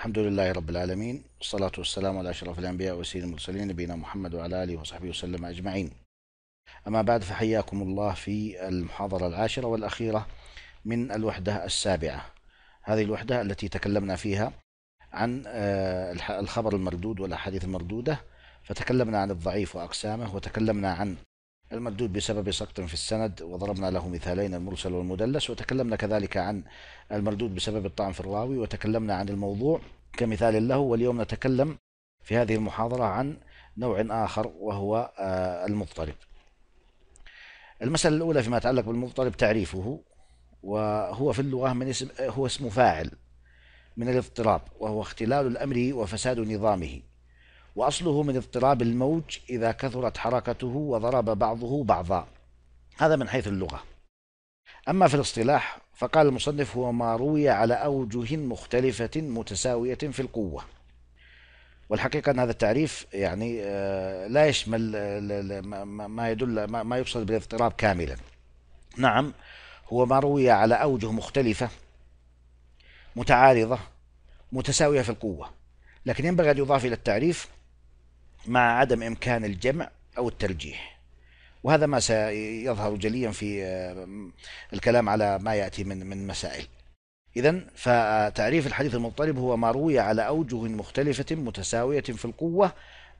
الحمد لله رب العالمين والصلاة والسلام على أشرف الأنبياء وسيد المرسلين نبينا محمد وعلى آله وصحبه وسلم أجمعين أما بعد فحياكم الله في المحاضرة العاشرة والأخيرة من الوحدة السابعة هذه الوحدة التي تكلمنا فيها عن آه، الخبر المردود والأحاديث المردودة فتكلمنا عن الضعيف وأقسامه وتكلمنا عن المردود بسبب سقط في السند وضربنا له مثالين المرسل والمدلس وتكلمنا كذلك عن المردود بسبب الطعن في الراوي وتكلمنا عن الموضوع كمثال له واليوم نتكلم في هذه المحاضرة عن نوع آخر وهو آه، المضطرب المسألة الأولى فيما يتعلق بالمضطرب تعريفه وهو في اللغة من اسم هو اسم فاعل من الاضطراب وهو اختلال الأمر وفساد نظامه وأصله من اضطراب الموج إذا كثرت حركته وضرب بعضه بعضا هذا من حيث اللغة أما في الاصطلاح فقال المصنف هو ما روي على أوجه مختلفة متساوية في القوة والحقيقة أن هذا التعريف يعني آه، لا يشمل آه، ما يدل ما يقصد بالاضطراب كاملا نعم هو ما روي على أوجه مختلفة متعارضة متساوية في القوة لكن ينبغي أن يضاف إلى التعريف مع عدم إمكان الجمع أو الترجيح وهذا ما سيظهر جليا في آه، الكلام على ما يأتي من من مسائل إذا فتعريف الحديث المضطرب هو ما روي على أوجه مختلفة متساوية في القوة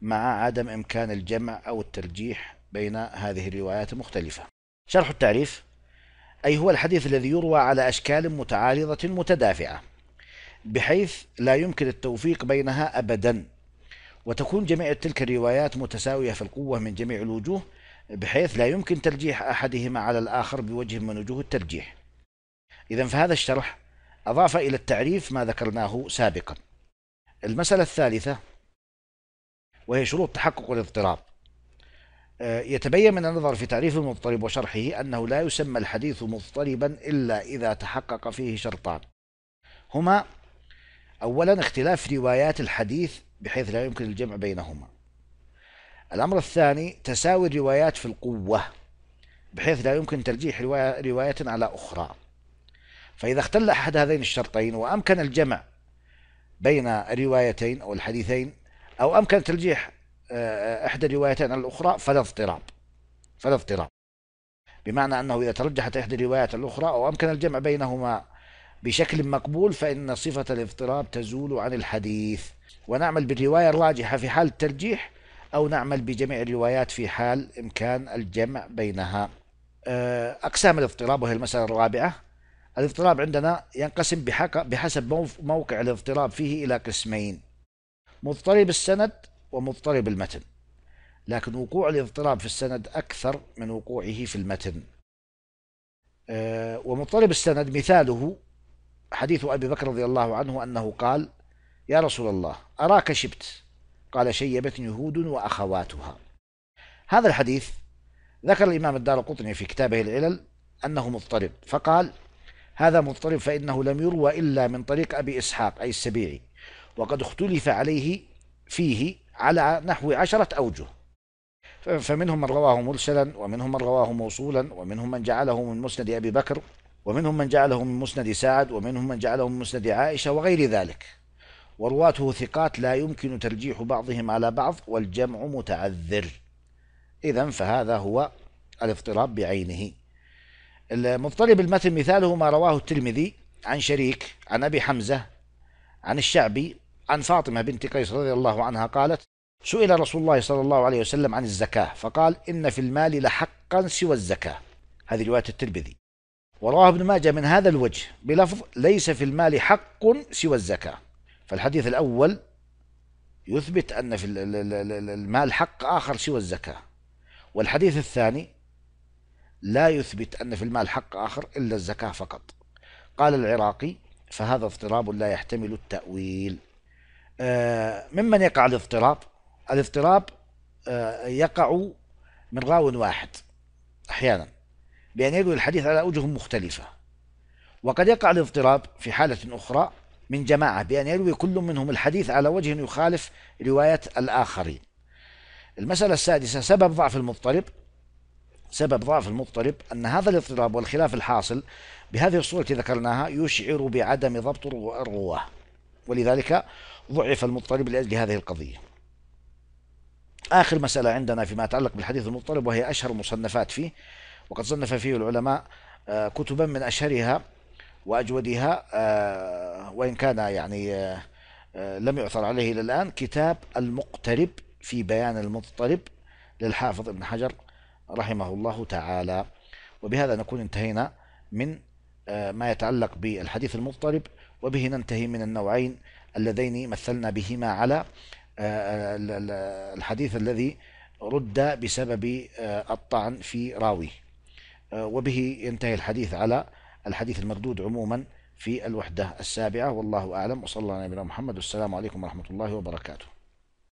مع عدم إمكان الجمع أو الترجيح بين هذه الروايات المختلفة شرح التعريف أي هو الحديث الذي يروى على أشكال متعارضة متدافعة بحيث لا يمكن التوفيق بينها أبدا وتكون جميع تلك الروايات متساوية في القوة من جميع الوجوه بحيث لا يمكن ترجيح أحدهما على الآخر بوجه من وجوه الترجيح إذا فهذا الشرح أضاف إلى التعريف ما ذكرناه سابقا المسألة الثالثة وهي شروط تحقق الاضطراب آه، يتبين من النظر في تعريف المضطرب وشرحه أنه لا يسمى الحديث مضطربا إلا إذا تحقق فيه شرطان هما أولا اختلاف روايات الحديث بحيث لا يمكن الجمع بينهما الأمر الثاني تساوي الروايات في القوة بحيث لا يمكن ترجيح رواية على أخرى فإذا اختل أحد هذين الشرطين وأمكن الجمع بين الروايتين أو الحديثين أو أمكن ترجيح آه، إحدى الروايتين على الأخرى فلا اضطراب فلا اضطراب بمعنى أنه إذا ترجحت إحدى الروايات الأخرى أو أمكن الجمع بينهما بشكل مقبول فإن صفة الاضطراب تزول عن الحديث ونعمل بالرواية الراجحة في حال الترجيح أو نعمل بجميع الروايات في حال إمكان الجمع بينها آه، أقسام الاضطراب وهي المسألة الرابعة الاضطراب عندنا ينقسم بحسب موقع الاضطراب فيه إلى قسمين مضطرب السند ومضطرب المتن لكن وقوع الاضطراب في السند أكثر من وقوعه في المتن آه، ومضطرب السند مثاله حديث أبي بكر رضي الله عنه أنه قال يا رسول الله أراك شبت قال شيبتني هود وأخواتها هذا الحديث ذكر الإمام الدار القطني في كتابه العلل أنه مضطرب فقال هذا مضطرب فإنه لم يروى إلا من طريق أبي إسحاق أي السبيعي وقد اختلف عليه فيه على نحو عشرة أوجه فمنهم من رواه مرسلا ومنهم من رواه موصولا ومنهم من جعله من مسند أبي بكر ومنهم من جعله من مسند سعد ومنهم من جعله من مسند عائشة وغير ذلك ورواته ثقات لا يمكن ترجيح بعضهم على بعض والجمع متعذر إذا فهذا هو الاضطراب بعينه المضطرب المتن مثاله ما رواه الترمذي عن شريك عن أبي حمزة عن الشعبي عن فاطمة بنت قيس رضي الله عنها قالت سئل رسول الله صلى الله عليه وسلم عن الزكاة فقال إن في المال لحقا سوى الزكاة هذه رواية الترمذي ورواه ابن ماجه من هذا الوجه بلفظ ليس في المال حق سوى الزكاة فالحديث الأول يثبت أن في المال حق آخر سوى الزكاة والحديث الثاني لا يثبت أن في المال حق آخر إلا الزكاة فقط قال العراقي فهذا اضطراب لا يحتمل التأويل آه، ممن يقع الاضطراب الاضطراب آه، يقع من راو واحد أحيانا بأن يروي الحديث على أوجه مختلفة وقد يقع الاضطراب في حالة أخرى من جماعة بأن يروي كل منهم الحديث على وجه يخالف رواية الآخرين المسألة السادسة سبب ضعف المضطرب سبب ضعف المضطرب أن هذا الاضطراب والخلاف الحاصل بهذه الصورة التي ذكرناها يشعر بعدم ضبط الرواة ولذلك ضعف المضطرب لأجل هذه القضية آخر مسألة عندنا فيما يتعلق بالحديث المضطرب وهي أشهر مصنفات فيه وقد صنف فيه العلماء آه، كتبا من أشهرها وأجودها آه، وإن كان يعني آه، لم يعثر عليه إلى الآن كتاب المقترب في بيان المضطرب للحافظ ابن حجر رحمه الله تعالى وبهذا نكون انتهينا من ما يتعلق بالحديث المضطرب وبه ننتهي من النوعين اللذين مثلنا بهما على الحديث الذي رد بسبب الطعن في راويه آه، وبه ينتهي الحديث على الحديث المردود عموما في الوحدة السابعة والله أعلم وصلى الله على نبينا محمد والسلام عليكم ورحمة الله وبركاته